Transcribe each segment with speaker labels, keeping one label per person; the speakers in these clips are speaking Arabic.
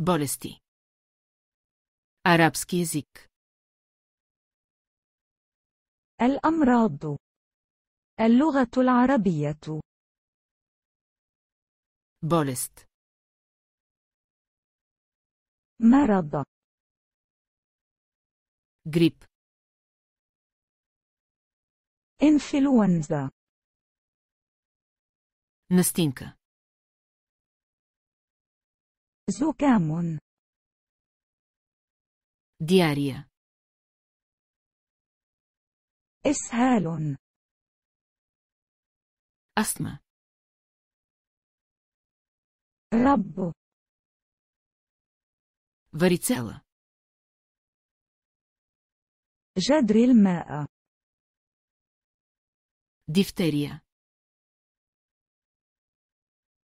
Speaker 1: Болести. Арабски език. الأمراض. اللغة العربية. Болест. مرض. Грип. Инфлюенза. Настинка. زكام دياريا إسهال أسمى رب varicela جدر الماء دفتريا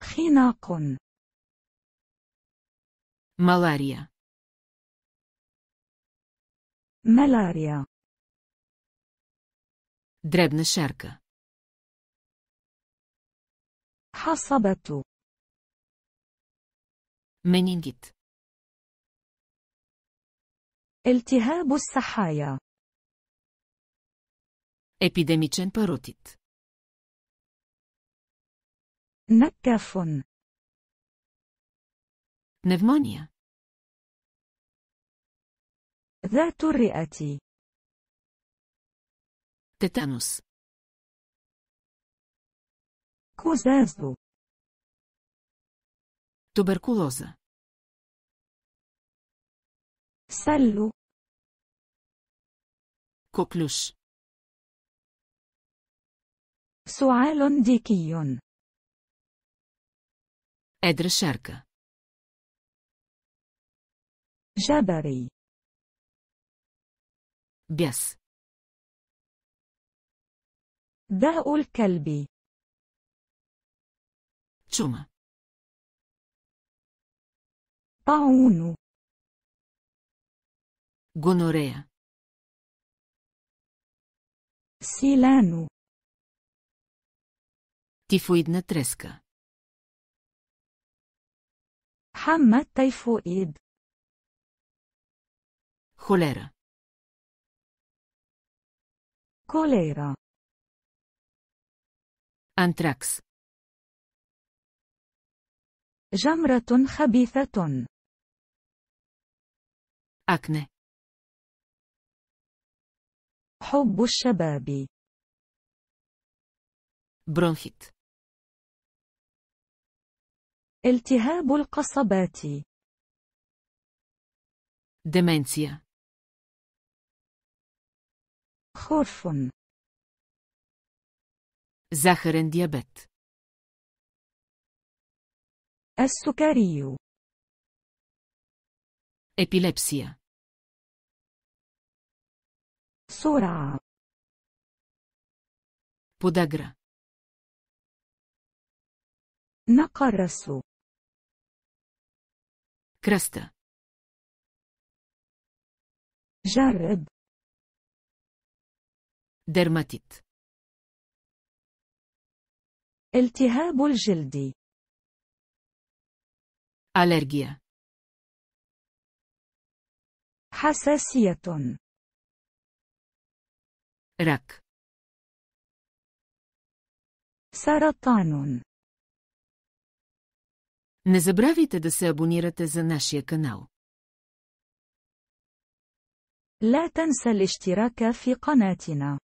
Speaker 1: خناق ملاريا ملاريا дребна шарка حصبة منينجيت التهاب السحايا epidemičen parotit نكاف pneumonia. ذات الرئة. تيتانوس كوزازو. توبركولوزا سلو كوكلوش سعال ديكي إدر شركة جبري بس داء الكلب تشوما طاعون غونوريا سيلانو تيفويد تريسكا حمى التيفويد Холера. Колера. Антракс. جمرة خبيثة. أكنه. حب الشباب. برونخيت. التهاب القصبات. دمنسيا. Хорфон. захарен диабет السكري епилепсия سرعة подагра نقرس кръста Жареб. درماتيت التهاب الجلدي ألرجيا حساسية رك سرطان Не забравяйте да се абонирате за нашия канал. لا تنسى الاشتراك في قناتنا.